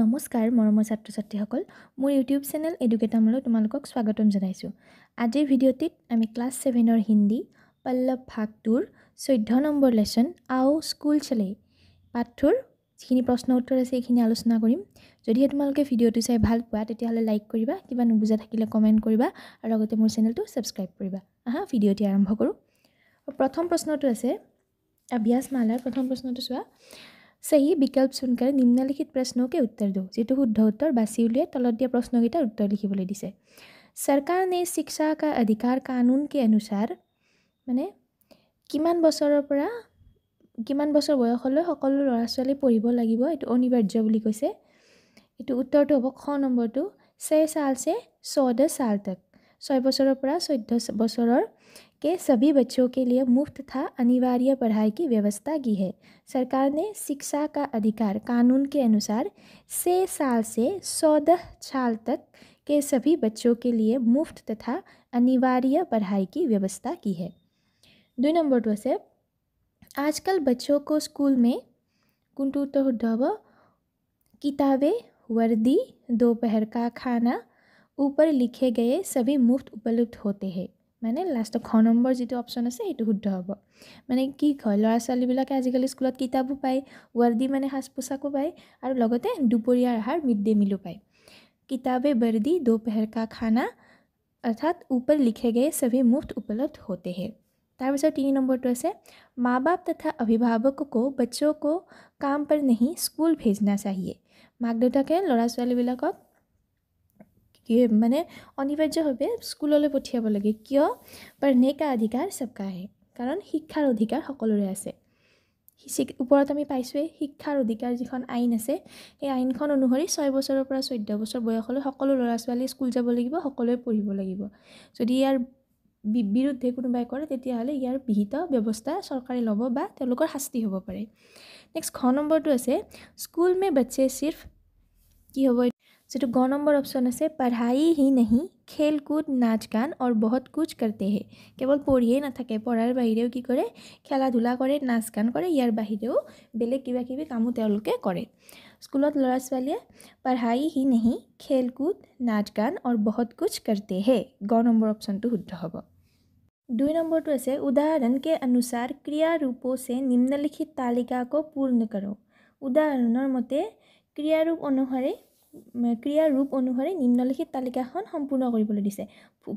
নমস্কাৰ মৰমৰ ছাত্ৰ ছাত্ৰীসকল মোৰ ইউটিউব চেনেল এডুকেটামলৈ তোমালোকক স্বাগতম জনাইছোঁ আজিৰ ভিডিঅ'টিত আমি ক্লাছ ছেভেনৰ হিন্দী পল্লৱ ভাগটোৰ চৈধ্য নম্বৰ লেশ্যন আও স্কুল চেলে পাঠটোৰ যিখিনি প্ৰশ্ন উত্তৰ আছে সেইখিনি আলোচনা কৰিম যদিহে তোমালোকে ভিডিঅ'টো চাই ভাল পোৱা তেতিয়াহ'লে লাইক কৰিবা কিবা নুবুজা থাকিলে কমেণ্ট কৰিবা আৰু লগতে মোৰ চেনেলটো ছাবস্ক্ৰাইব কৰিবা আহা ভিডিঅ'টি আৰম্ভ কৰোঁ প্ৰথম প্ৰশ্নটো আছে বিয়াজ মালাৰ প্ৰথম প্ৰশ্নটো চোৱা সেই বিকল্প সোনকালে নিম্নলিখিত প্ৰশ্নকে উত্তৰ দিওঁ যিটো শুদ্ধ উত্তৰ বাছি উলিয়াই তলত দিয়া প্ৰশ্নকেইটাৰ উত্তৰ লিখিবলৈ দিছে চৰকাৰে শিক্ষা অধিকাৰ কানুনকে অনুসাৰ মানে কিমান বছৰৰ পৰা কিমান বছৰ বয়সলৈ সকলো ল'ৰা ছোৱালী পঢ়িব লাগিব এইটো অনিবাৰ্য বুলি কৈছে এইটো উত্তৰটো হ'ব খ নম্বৰটো চে চাল চে চ দ চাল তক ছয় বছৰৰ পৰা চৈধ্য বছৰৰ के सभी बच्चों के लिए मुफ्त तथा अनिवार्य पढ़ाई की व्यवस्था की है सरकार ने शिक्षा का अधिकार कानून के अनुसार छः साल से चौदह साल तक के सभी बच्चों के लिए मुफ्त तथा अनिवार्य पढ़ाई की व्यवस्था की है दो नंबर से आजकल बच्चों को स्कूल में तो किताबें वर्दी दोपहर का खाना ऊपर लिखे गए सभी मुफ्त उपलब्ध होते हैं মানে লাষ্টত খ নম্বৰ যিটো অপশ্যন আছে সেইটো শুদ্ধ হ'ব মানে কি কয় ল'ৰা ছোৱালীবিলাকে আজিকালি স্কুলত কিতাপো পায় ৱৰ্দি মানে সাজ পোছাকো পায় আৰু লগতে দুপৰীয়াৰ আহাৰ মিড ডে মিলো পায় কিতাপে বৰ্দি দুপেহেৰকা খানা অৰ্থাৎ ওপৰ লিখে গৈ চবে মুফ্ত উপলব্ধ হতে হে তাৰপিছত তিনি নম্বৰটো আছে মা বাপ তথা অভিভাৱককো বচ্চক কাম পৰ নেহি স্কুল ভেজনা চাহিয়ে মাক দেউতাকে ল'ৰা ছোৱালীবিলাকক মানে অনিবাৰ্যভাৱে স্কুললৈ পঠিয়াব লাগে কিয় পাৰনে নেকা অধিকাৰ চবকা আহে কাৰণ শিক্ষাৰ অধিকাৰ সকলোৰে আছে ওপৰত আমি পাইছোঁৱেই শিক্ষাৰ অধিকাৰ যিখন আইন আছে সেই আইনখন অনুসৰি ছয় বছৰৰ পৰা চৈধ্য বছৰ বয়সলৈ সকলো ল'ৰা ছোৱালী স্কুল যাব লাগিব সকলোৱে পঢ়িব লাগিব যদি ইয়াৰ বিৰুদ্ধে কোনোবাই কৰে তেতিয়াহ'লে ইয়াৰ বিহিত ব্যৱস্থা চৰকাৰে ল'ব বা তেওঁলোকৰ শাস্তি হ'ব পাৰে নেক্সট ঘ নম্বৰটো আছে স্কুল মে বাচ্ছে চিৰ্ফ কি হ'ব যিটো গ নম্বৰ অপশ্যন আছে পঢ়াই হি নাহি খেল কুদ নাচ গান আৰু বহুত কুচ কৰোঁতে হে কেৱল পঢ়িয়েই নাথাকে পঢ়াৰ বাহিৰেও কি কৰে খেলা ধূলা কৰে নাচ গান কৰে ইয়াৰ বাহিৰেও বেলেগ কিবা কিবি কামো তেওঁলোকে কৰে স্কুলত ল'ৰা ছোৱালীয়ে পঢ়াই হি নাহি খেল কুদ নাচ গান আৰু বহুত কুচ কৰোঁতে হে গ নম্বৰ অপশ্যনটো শুদ্ধ হ'ব দুই নম্বৰটো আছে উদাহৰণকে অনুসাৰ ক্ৰিয়া ৰূপে নিম্নলিখিত তালিকাক পূৰ্ণ কৰোঁ উদাহৰণৰ মতে ক্ৰিয়াৰূপ অনুসাৰে ক্ৰিয়াৰ ৰূপ অনুসৰি নিম্নলিখিত তালিকাখন সম্পূৰ্ণ কৰিবলৈ দিছে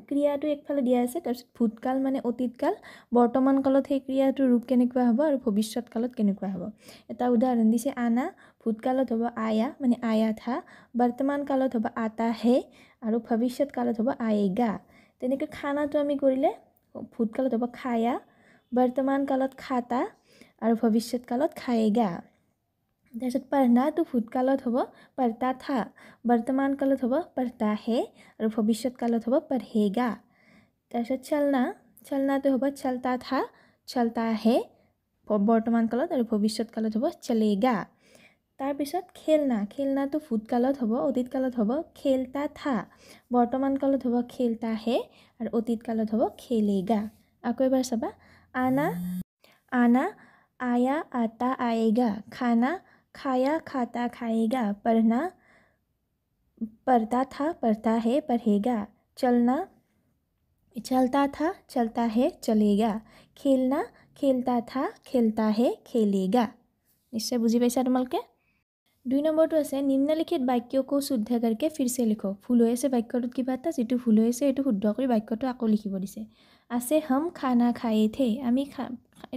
ক্ৰিয়াটো একফালে দিয়া আছে তাৰপিছত ভূতকাল মানে অতীতকাল বৰ্তমান কালত সেই ক্ৰিয়াটোৰ ৰূপ কেনেকুৱা হ'ব আৰু ভৱিষ্যত কালত কেনেকুৱা হ'ব এটা উদাহৰণ দিছে আনা ভূতকালত হ'ব আয়া মানে আয়া থা বৰ্তমান কালত হ'ব আতা হে আৰু ভৱিষ্যত কালত হ'ব আয়ে গা তেনেকৈ খানাটো আমি কৰিলে ভূতকালত হ'ব খায়া বৰ্তমান কালত খাতা আৰু ভৱিষ্যত কালত খায়েগা তেছত পড়না তু ফুটকালত হবো পরতাথা বর্তমান কালত হবো পড়তা হে আর ভবিষ্যৎ কালত হবো পড়হেগা তেছত চলনা চলনা তো হবা চলতাথা চলতা হে ব বর্তমান কালত আর ভবিষ্যৎ কালত হবো চলেগা তার বিশত খেলনা খেলনা তো ফুটকালত হবো অতীত কালত হবো খেলতাথা বর্তমান কালত হবা খেলতা হে আর অতীত কালত হবো খেলেগা আকো এবাৰ চাবা আনা আনা আয় আতা আয়েগা খানা खाया खाता खाएगा पढ़ना पढ़ता था पढ़ता है पढ़ेगा चलना चलता था चलता है चलेगा खेलना खेलता था खेलता है खेलेगा इससे बुझी पैसा तो मल के দুই নম্বৰটো আছে নিম্নলিখিত বাক্যকো শুদ্ধ কৰকে ফিৰছে লিখক ভুল হৈ আছে বাক্যটোত কিবা এটা যিটো ভুল হৈ আছে সেইটো শুদ্ধ কৰি বাক্যটো আকৌ লিখিব দিছে আছে হম খানা খায়ে থে আমি খা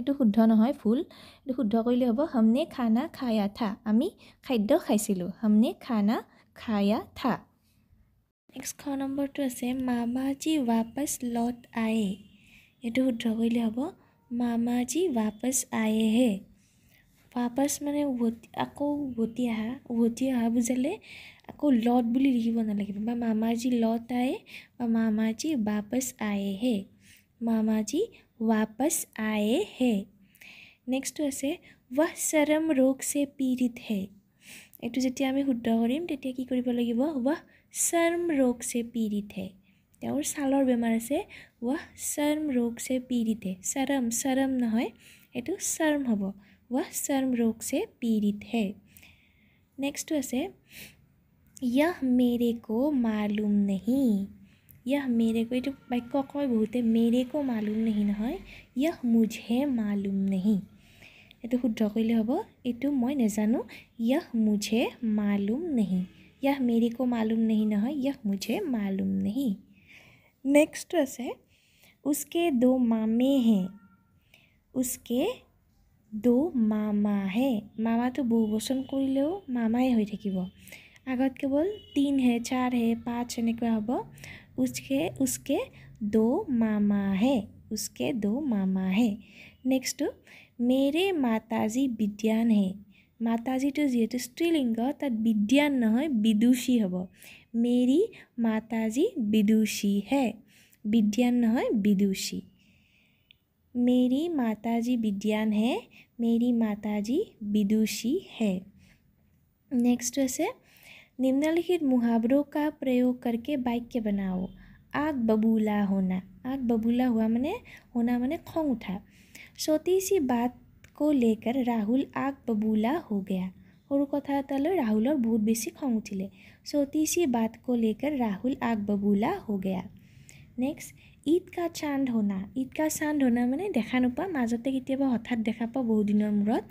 এইটো শুদ্ধ নহয় ভুল এইটো শুদ্ধ কৰিলে হ'ব হমনে খানা খায়া থা আমি খাদ্য খাইছিলোঁ হমনে খানা খায়া থা নেক্সট খ নম্বৰটো আছে মামাজী ৱাপাছ লট আয়ে এইটো শুদ্ধ কৰিলে হ'ব মামাজী ৱাপাছ হে পাৰ্পাছ মানে উভতি আকৌ উভতি অহা উভতি অহা বুজালে আকৌ লট বুলি লিখিব নালাগিব বা মামাৰ যি লট আয়ে বা মামাজি বাপাচ আয়ে হে মামাজি ৱাপচ আয়ে হে নেক্সটটো আছে ৱাহ চৰম ৰোগ চে পীড়িত হে এইটো যেতিয়া আমি শুদ্ধ কৰিম তেতিয়া কি কৰিব লাগিব ৱাহ চৰম ৰোগ চে পীড়িত হে তেওঁৰ ছালৰ বেমাৰ আছে ৱাহ চৰম ৰোগ চে পীড়িত হে চৰম চৰম নহয় এইটো চৰম হ'ব वह शर्म रोग से पीड़ित है नेक्स्ट वैसे यह मेरे को मालूम नहीं यह मेरे को ये जो वाक्य अकल বহুতে मेरे को मालूम नहीं নহয় यह मुझे मालूम नहीं এইটো শুদ্ধ কৰিলে হ'ব এইটো मैं नजानो यह मुझे मालूम नहीं यह मेरे को मालूम नहीं নহয় यह मुझे मालूम नहीं नेक्स्ट আছে उसके दो मामे हैं उसके দো মামাহে মামাটো বহু বচন কৰিলেও মামাই হৈ থাকিব আগত কেৱল তিন হে চাৰ হে পাঁচ এনেকুৱা হ'ব উচকে উচকে দো মামাহে উচকে দো মামাহে নেক্সটটো মেৰে মাতাজী বিদ্যান হে মাতাজীটো যিহেতু স্ত্ৰীলিংগ তাত বিদ্যান নহয় বিদুষী হ'ব মেৰী মাতাজী বিদুষী হে বিদ্যান নহয় বিদুষী मेरी माताजी विज्ञान है मेरी माताजी विदुषी है नेक्स्ट से निम्नलिखित मुहावरों का प्रयोग करके वाक्य बनाओ आग बबूला होना आग बबूला हुआ मैंने होना मैंने खोंग उठा छोटी सी बात को लेकर राहुल आग बबूला हो गया तल राहुल और बहुत बेसि खंग उठिले छोटी सी बात को लेकर राहुल आग बबूला हो गया নেক্সট ঈদ কা চান্দ হোনা ঈদ কা চান্দ হোনা মানে দেখা নোপোৱা মাজতে কেতিয়াবা হঠাৎ দেখা পাওঁ বহুদিনৰ মূৰত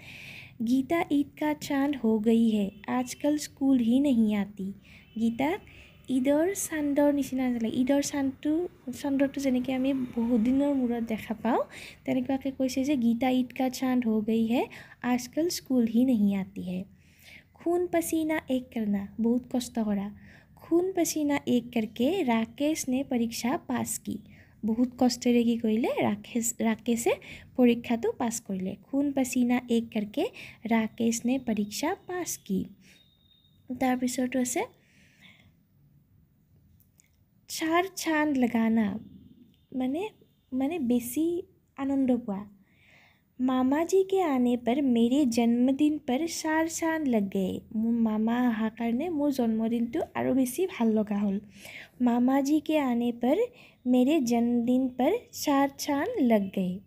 গীতা ঈদ কা চান্দ হৈ গৈ হে আজকাল স্কুল হি নাহি আতি গীতাক ঈদৰ চান্দৰ নিচিনা আছিলে ঈদৰ চান্দটো চন্দ্ৰটো যেনেকৈ আমি বহুদিনৰ মূৰত দেখা পাওঁ তেনেকুৱাকৈ কৈছে যে গীতা ঈদ কা চান্দ হৈ গৈ হে আজকাল স্কুল হি নাহি আতি হে খুন পাচিনা এক কৰনা বহুত কষ্ট কৰা खून पसीना एक करके राकेश ने परीक्षा पास की बहुत कष्टरे कि कहले राकेश राकेशे परीक्षा तो पास करले खून पसीना एक करके राकेश ने परीक्षा पास की तार से चार छांद लगाना माने माने बेसी आनंद पा मामा जी के आने पर मेरे जन्मदिन पर सार चांद लग गए मामा अहार कारण मोर जन्मदिन तो और बेस भल्लगा हल मामा जी के आने पर मेरे जन्मदिन पर सार चांद लग गए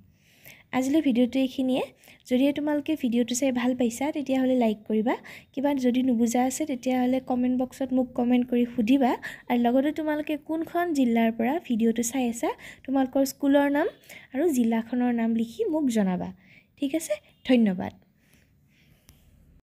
আজিলৈ ভিডিঅ'টো এইখিনিয়ে যদি তোমালোকে ভিডিঅ'টো চাই ভাল পাইছা তেতিয়াহ'লে লাইক কৰিবা কিবা যদি নুবুজা আছে তেতিয়াহ'লে কমেণ্ট বক্সত মোক কমেণ্ট কৰি সুধিবা আৰু লগতে তোমালোকে কোনখন জিলাৰ পৰা ভিডিঅ'টো চাই আছা তোমালোকৰ স্কুলৰ নাম আৰু জিলাখনৰ নাম লিখি মোক জনাবা ঠিক আছে ধন্যবাদ